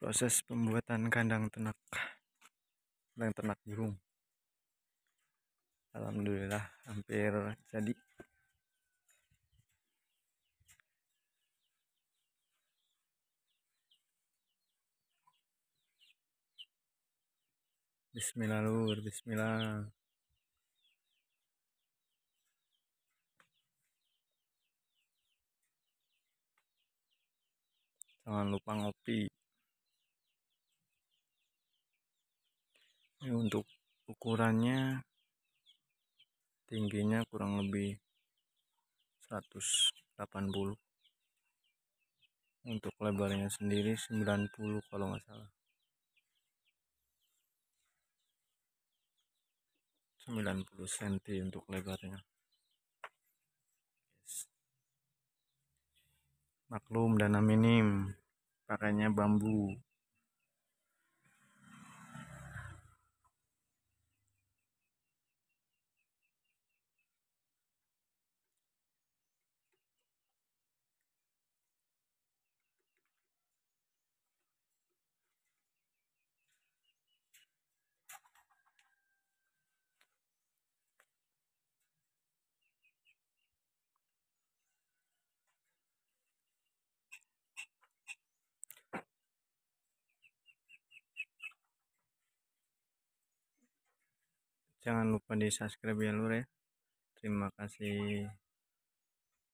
proses pembuatan kandang ternak kandang ternak burung Alhamdulillah hampir jadi Bismillah lur Bismillah jangan lupa ngopi ini iya, untuk ukurannya tingginya kurang lebih 180 untuk lebarnya sendiri 90 kalau nggak salah 90 cm untuk lebarnya maklum dana minim pakainya bambu jangan lupa di subscribe ya lur ya terima kasih